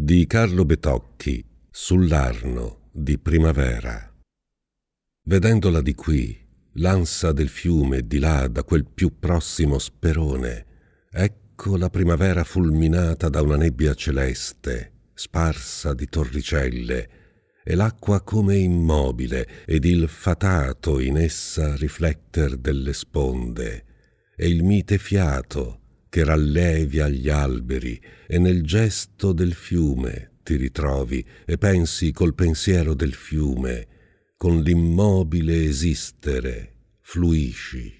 di Carlo Betocchi sull'Arno di primavera. Vedendola di qui, l'ansa del fiume di là da quel più prossimo sperone, ecco la primavera fulminata da una nebbia celeste, sparsa di torricelle, e l'acqua come immobile ed il fatato in essa rifletter delle sponde, e il mite fiato che rallevia gli alberi e nel gesto del fiume ti ritrovi e pensi col pensiero del fiume, con l'immobile esistere fluisci.